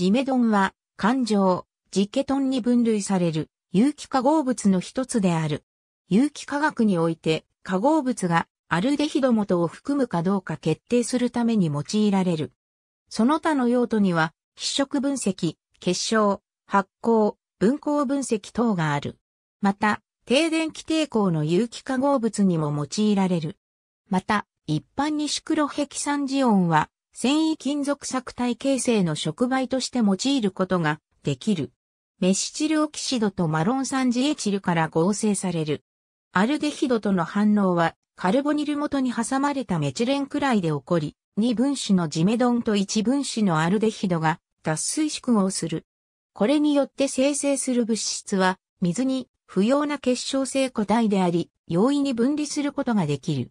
ジメドンは、環状、ジケトンに分類される、有機化合物の一つである。有機化学において、化合物がアルデヒド元を含むかどうか決定するために用いられる。その他の用途には、筆色分析、結晶、発光、分光分析等がある。また、低電気抵抗の有機化合物にも用いられる。また、一般にシクロヘキサンジオンは、繊維金属錯体形成の触媒として用いることができる。メシチルオキシドとマロン酸ジエチルから合成される。アルデヒドとの反応はカルボニル元に挟まれたメチレンくらいで起こり、2分子のジメドンと1分子のアルデヒドが脱水縮合する。これによって生成する物質は水に不要な結晶性固体であり、容易に分離することができる。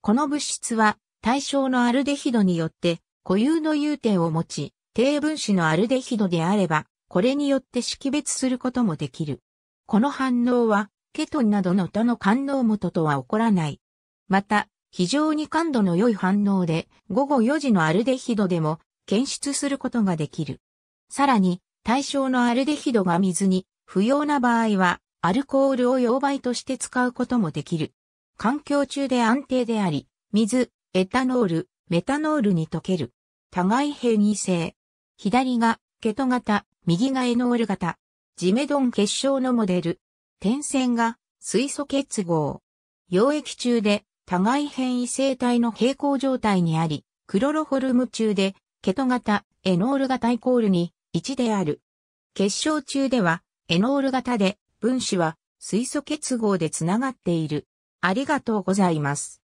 この物質は対象のアルデヒドによって固有の融点を持ち、低分子のアルデヒドであれば、これによって識別することもできる。この反応は、ケトンなどの他の感応元とは起こらない。また、非常に感度の良い反応で、午後4時のアルデヒドでも検出することができる。さらに、対象のアルデヒドが水に不要な場合は、アルコールを溶媒として使うこともできる。環境中で安定であり、水、エタノール、メタノールに溶ける。互い変異性。左がケト型、右がエノール型。ジメドン結晶のモデル。点線が水素結合。溶液中で互い変異性体の平行状態にあり、クロロホルム中でケト型、エノール型イコールに1である。結晶中ではエノール型で分子は水素結合でつながっている。ありがとうございます。